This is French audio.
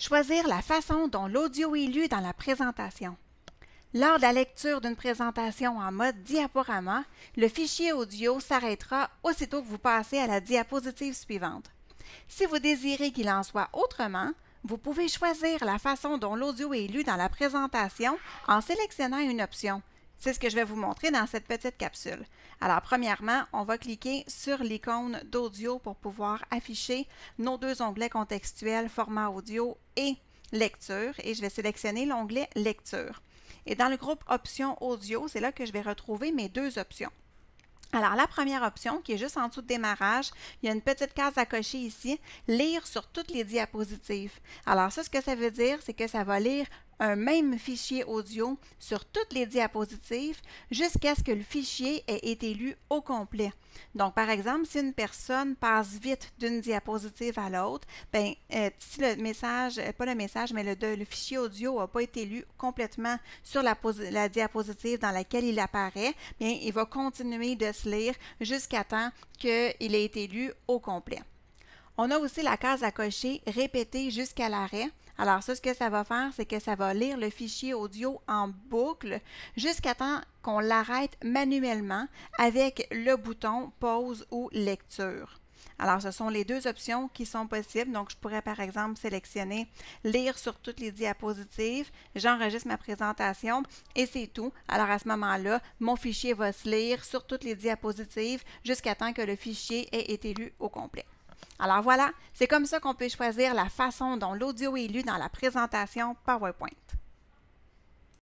Choisir la façon dont l'audio est lu dans la présentation. Lors de la lecture d'une présentation en mode diaporama, le fichier audio s'arrêtera aussitôt que vous passez à la diapositive suivante. Si vous désirez qu'il en soit autrement, vous pouvez choisir la façon dont l'audio est lu dans la présentation en sélectionnant une option, c'est ce que je vais vous montrer dans cette petite capsule. Alors, premièrement, on va cliquer sur l'icône d'audio pour pouvoir afficher nos deux onglets contextuels, format audio et lecture, et je vais sélectionner l'onglet lecture. Et dans le groupe Options audio, c'est là que je vais retrouver mes deux options. Alors, la première option, qui est juste en dessous de démarrage, il y a une petite case à cocher ici, lire sur toutes les diapositives. Alors, ça, ce que ça veut dire, c'est que ça va lire un même fichier audio sur toutes les diapositives jusqu'à ce que le fichier ait été lu au complet. Donc, par exemple, si une personne passe vite d'une diapositive à l'autre, ben, euh, si le message, euh, pas le message, mais le, le fichier audio n'a pas été lu complètement sur la, la, diapositive dans laquelle il apparaît, bien, il va continuer de lire jusqu'à temps qu'il ait été lu au complet. On a aussi la case à cocher répéter jusqu'à l'arrêt. Alors ce que ça va faire, c'est que ça va lire le fichier audio en boucle jusqu'à temps qu'on l'arrête manuellement avec le bouton pause ou lecture. Alors, ce sont les deux options qui sont possibles. Donc, je pourrais, par exemple, sélectionner lire sur toutes les diapositives. J'enregistre ma présentation et c'est tout. Alors, à ce moment-là, mon fichier va se lire sur toutes les diapositives jusqu'à temps que le fichier ait été lu au complet. Alors voilà, c'est comme ça qu'on peut choisir la façon dont l'audio est lu dans la présentation PowerPoint.